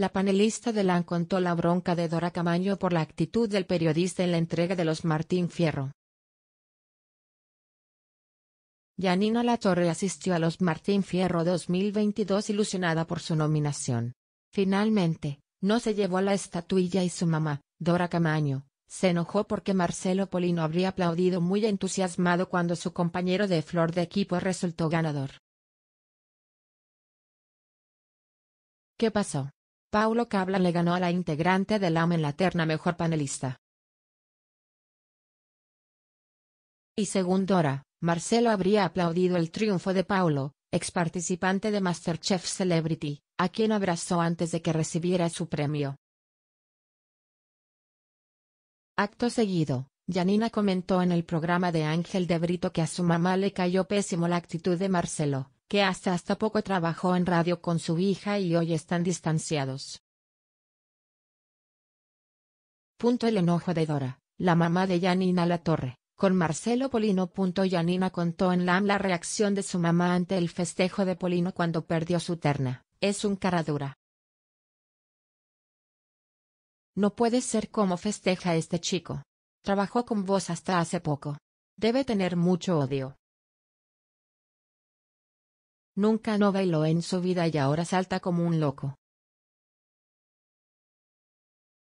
La panelista de LAN contó la bronca de Dora Camaño por la actitud del periodista en la entrega de los Martín Fierro. Yanina Latorre asistió a los Martín Fierro 2022 ilusionada por su nominación. Finalmente, no se llevó la estatuilla y su mamá, Dora Camaño, se enojó porque Marcelo Polino habría aplaudido muy entusiasmado cuando su compañero de flor de equipo resultó ganador. ¿Qué pasó? Paulo Cablan le ganó a la integrante del LAM e en la terna mejor panelista. Y según Dora, Marcelo habría aplaudido el triunfo de Paulo, ex participante de Masterchef Celebrity, a quien abrazó antes de que recibiera su premio. Acto seguido, Janina comentó en el programa de Ángel de Brito que a su mamá le cayó pésimo la actitud de Marcelo, que hasta hasta poco trabajó en radio con su hija y hoy están distanciados. Punto el enojo de Dora, la mamá de Janina La Torre, con Marcelo Polino. Janina contó en LAM la reacción de su mamá ante el festejo de Polino cuando perdió su terna. Es un cara dura. No puede ser como festeja este chico. Trabajó con vos hasta hace poco. Debe tener mucho odio. Nunca no bailó en su vida y ahora salta como un loco.